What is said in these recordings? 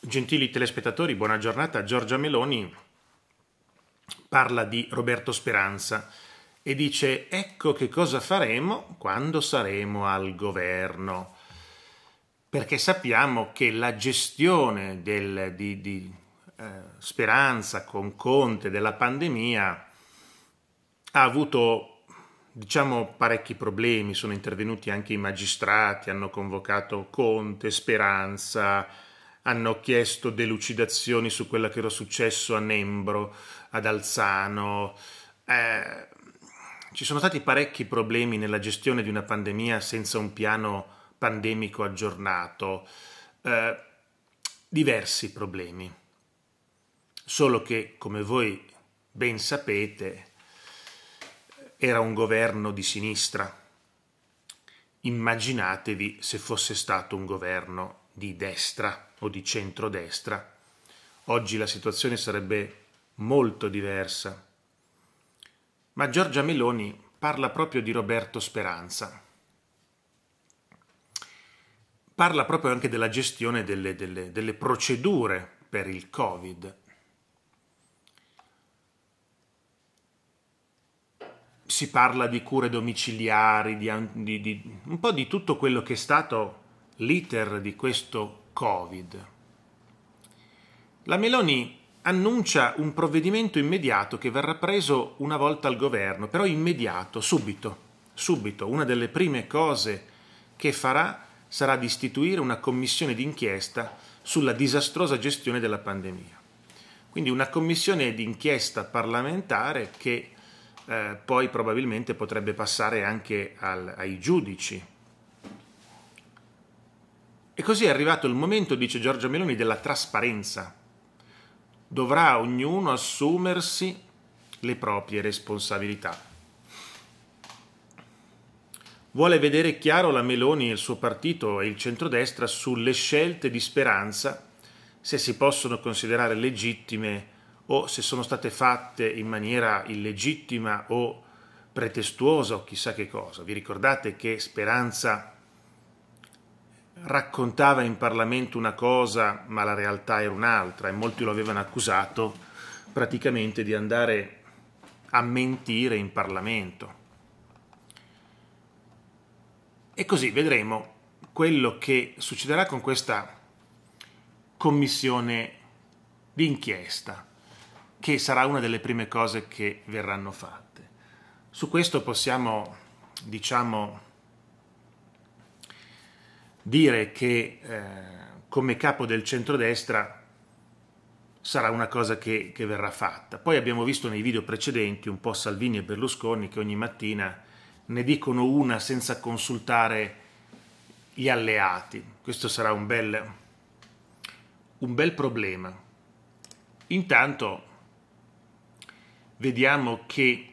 Gentili telespettatori, buona giornata. Giorgia Meloni parla di Roberto Speranza e dice ecco che cosa faremo quando saremo al governo, perché sappiamo che la gestione del, di, di eh, Speranza con Conte della pandemia ha avuto diciamo parecchi problemi, sono intervenuti anche i magistrati, hanno convocato Conte, Speranza, hanno chiesto delucidazioni su quello che era successo a Nembro, ad Alzano. Eh, ci sono stati parecchi problemi nella gestione di una pandemia senza un piano pandemico aggiornato. Eh, diversi problemi. Solo che, come voi ben sapete, era un governo di sinistra. Immaginatevi se fosse stato un governo di destra o di centrodestra, oggi la situazione sarebbe molto diversa. Ma Giorgia Meloni parla proprio di Roberto Speranza. Parla proprio anche della gestione delle, delle, delle procedure per il Covid. Si parla di cure domiciliari, di, di, di un po' di tutto quello che è stato l'iter di questo Covid. La Meloni annuncia un provvedimento immediato che verrà preso una volta al governo, però immediato, subito, subito. Una delle prime cose che farà sarà di istituire una commissione d'inchiesta sulla disastrosa gestione della pandemia. Quindi una commissione d'inchiesta parlamentare che eh, poi probabilmente potrebbe passare anche al, ai giudici e così è arrivato il momento, dice Giorgio Meloni, della trasparenza. Dovrà ognuno assumersi le proprie responsabilità. Vuole vedere chiaro la Meloni e il suo partito e il centrodestra sulle scelte di speranza, se si possono considerare legittime o se sono state fatte in maniera illegittima o pretestuosa o chissà che cosa. Vi ricordate che Speranza raccontava in Parlamento una cosa ma la realtà era un'altra e molti lo avevano accusato praticamente di andare a mentire in Parlamento. E così vedremo quello che succederà con questa commissione d'inchiesta, che sarà una delle prime cose che verranno fatte. Su questo possiamo, diciamo, dire che eh, come capo del centrodestra sarà una cosa che, che, verrà fatta. Poi abbiamo visto nei video precedenti un po' Salvini e Berlusconi che ogni mattina ne dicono una senza consultare gli alleati. Questo sarà un bel, un bel problema. Intanto vediamo che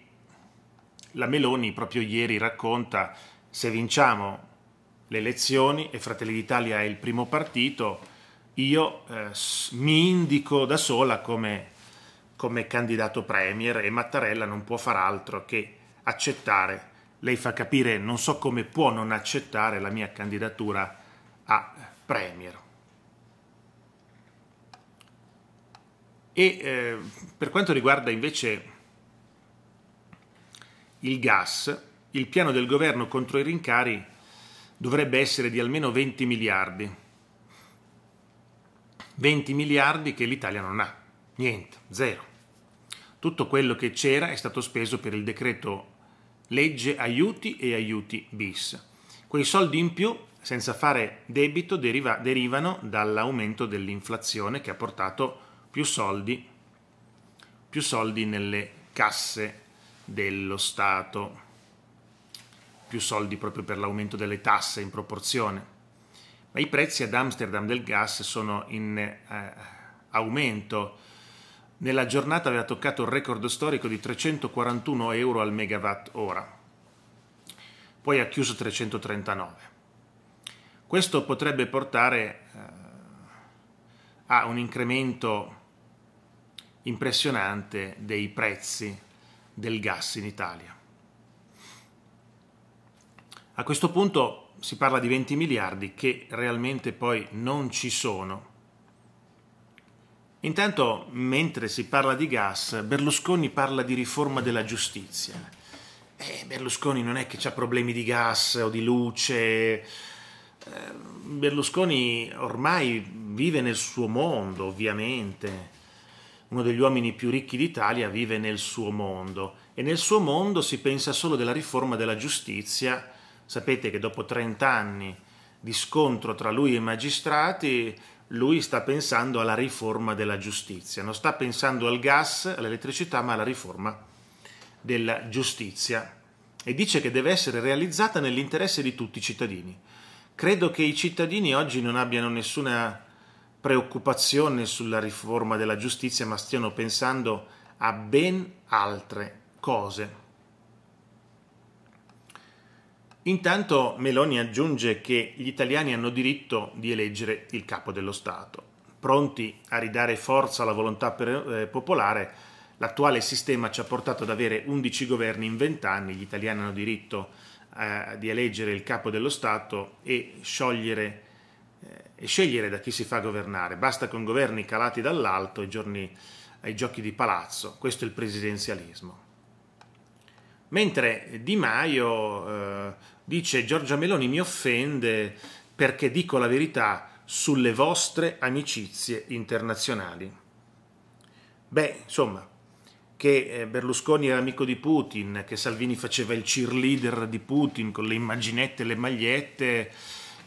la Meloni proprio ieri racconta se vinciamo le elezioni e Fratelli d'Italia è il primo partito, io eh, mi indico da sola come, come candidato premier e Mattarella non può far altro che accettare. Lei fa capire, non so come può non accettare la mia candidatura a premier. E eh, per quanto riguarda invece il gas, il piano del governo contro i rincari dovrebbe essere di almeno 20 miliardi. 20 miliardi che l'Italia non ha, niente, zero. Tutto quello che c'era è stato speso per il decreto legge aiuti e aiuti bis. Quei soldi in più, senza fare debito, deriva, derivano dall'aumento dell'inflazione che ha portato più soldi, più soldi nelle casse dello Stato più soldi proprio per l'aumento delle tasse in proporzione. Ma i prezzi ad Amsterdam del gas sono in eh, aumento. Nella giornata aveva toccato il record storico di 341 euro al megawatt ora. Poi ha chiuso 339. Questo potrebbe portare eh, a un incremento impressionante dei prezzi del gas in Italia. A questo punto si parla di 20 miliardi che realmente poi non ci sono. Intanto, mentre si parla di gas, Berlusconi parla di riforma della giustizia. Eh, Berlusconi non è che ha problemi di gas o di luce. Eh, Berlusconi ormai vive nel suo mondo, ovviamente. Uno degli uomini più ricchi d'Italia vive nel suo mondo e nel suo mondo si pensa solo della riforma della giustizia Sapete che dopo 30 anni di scontro tra lui e i magistrati, lui sta pensando alla riforma della giustizia, non sta pensando al gas, all'elettricità, ma alla riforma della giustizia e dice che deve essere realizzata nell'interesse di tutti i cittadini. Credo che i cittadini oggi non abbiano nessuna preoccupazione sulla riforma della giustizia, ma stiano pensando a ben altre cose. Intanto Meloni aggiunge che gli italiani hanno diritto di eleggere il capo dello Stato. Pronti a ridare forza alla volontà per, eh, popolare, l'attuale sistema ci ha portato ad avere 11 governi in 20 anni, gli italiani hanno diritto eh, di eleggere il capo dello Stato e sciogliere eh, e scegliere da chi si fa governare. Basta con governi calati dall'alto ai, giorni, ai giochi di palazzo. Questo è il presidenzialismo. Mentre Di Maio eh, dice Giorgia Meloni mi offende perché dico la verità sulle vostre amicizie internazionali. Beh, insomma, che eh, Berlusconi era amico di Putin, che Salvini faceva il cheerleader di Putin con le immaginette e le magliette,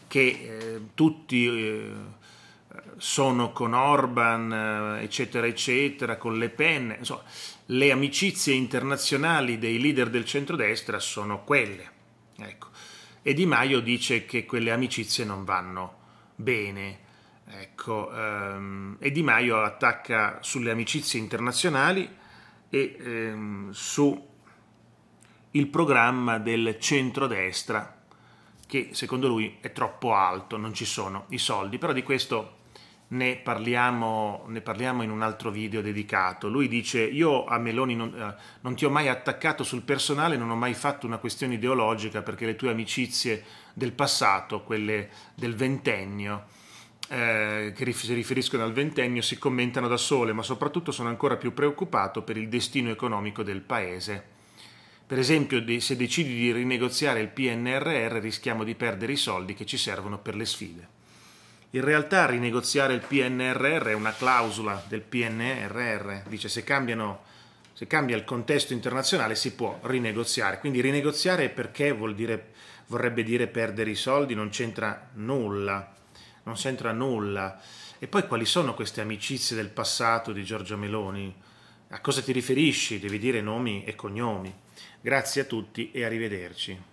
che eh, tutti... Eh, sono con Orban, eh, eccetera, eccetera, con Le Pen, insomma, le amicizie internazionali dei leader del centrodestra sono quelle. Ecco. E Di Maio dice che quelle amicizie non vanno bene. Ecco, ehm, e Di Maio attacca sulle amicizie internazionali e ehm, su il programma del centrodestra che secondo lui è troppo alto, non ci sono i soldi, però di questo ne parliamo, ne parliamo, in un altro video dedicato. Lui dice: Io a Meloni non, eh, non, ti ho mai attaccato sul personale, non ho mai fatto una questione ideologica perché le tue amicizie del passato, quelle del ventennio, eh, che si riferiscono al ventennio, si commentano da sole, ma soprattutto sono ancora più preoccupato per il destino economico del paese. Per esempio, se decidi di rinegoziare il PNRR, rischiamo di perdere i soldi che ci servono per le sfide. In realtà rinegoziare il PNRR è una clausola del PNRR, dice se, cambiano, se cambia il contesto internazionale si può rinegoziare, quindi rinegoziare perché dire, vorrebbe dire perdere i soldi, non c'entra nulla, non c'entra nulla. E poi quali sono queste amicizie del passato di Giorgio Meloni? A cosa ti riferisci? Devi dire nomi e cognomi. Grazie a tutti e arrivederci.